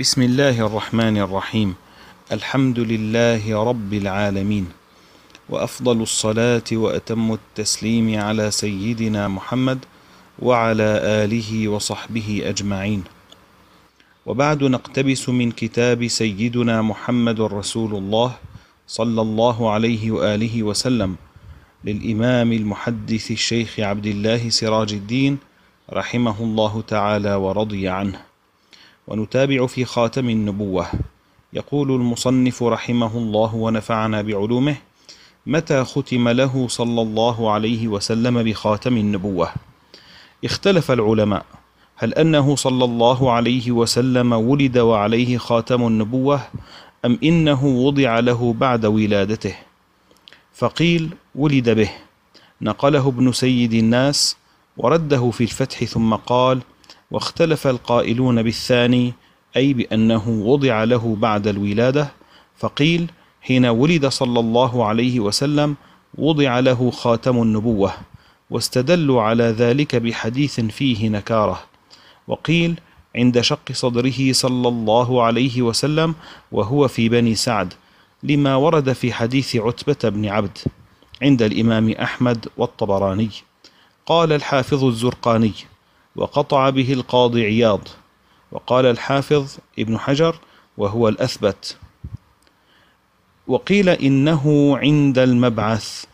بسم الله الرحمن الرحيم الحمد لله رب العالمين وافضل الصلاه واتم التسليم على سيدنا محمد وعلى اله وصحبه اجمعين وبعد نقتبس من كتاب سيدنا محمد رسول الله صلى الله عليه واله وسلم للامام المحدث الشيخ عبد الله سراج الدين رحمه الله تعالى ورضي عنه ونتابع في خاتم النبوة يقول المصنف رحمه الله ونفعنا بعلومه متى ختم له صلى الله عليه وسلم بخاتم النبوة اختلف العلماء هل أنه صلى الله عليه وسلم ولد وعليه خاتم النبوة أم إنه وضع له بعد ولادته فقيل ولد به نقله ابن سيد الناس ورده في الفتح ثم قال واختلف القائلون بالثاني اي بانه وضع له بعد الولاده فقيل حين ولد صلى الله عليه وسلم وضع له خاتم النبوه واستدلوا على ذلك بحديث فيه نكاره وقيل عند شق صدره صلى الله عليه وسلم وهو في بني سعد لما ورد في حديث عتبه بن عبد عند الامام احمد والطبراني قال الحافظ الزرقاني وقطع به القاضي عياض وقال الحافظ ابن حجر وهو الأثبت وقيل إنه عند المبعث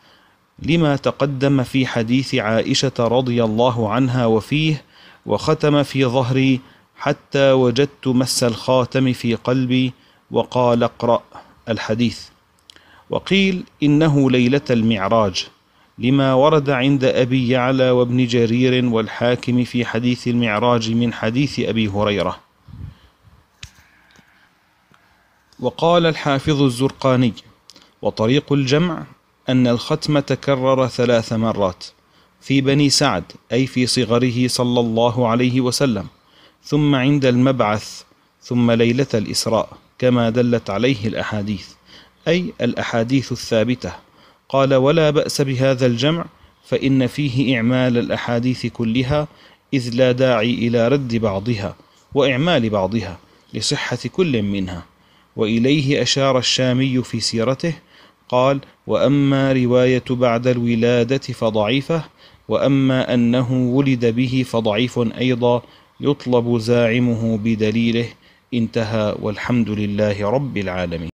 لما تقدم في حديث عائشة رضي الله عنها وفيه وختم في ظهري حتى وجدت مس الخاتم في قلبي وقال اقرأ الحديث وقيل إنه ليلة المعراج لما ورد عند أبي يعلى وابن جرير والحاكم في حديث المعراج من حديث أبي هريرة وقال الحافظ الزرقاني وطريق الجمع أن الختم تكرر ثلاث مرات في بني سعد أي في صغره صلى الله عليه وسلم ثم عند المبعث ثم ليلة الإسراء كما دلت عليه الأحاديث أي الأحاديث الثابتة قال ولا باس بهذا الجمع فان فيه اعمال الاحاديث كلها اذ لا داعي الى رد بعضها واعمال بعضها لصحه كل منها واليه اشار الشامي في سيرته قال واما روايه بعد الولاده فضعيفه واما انه ولد به فضعيف ايضا يطلب زاعمه بدليله انتهى والحمد لله رب العالمين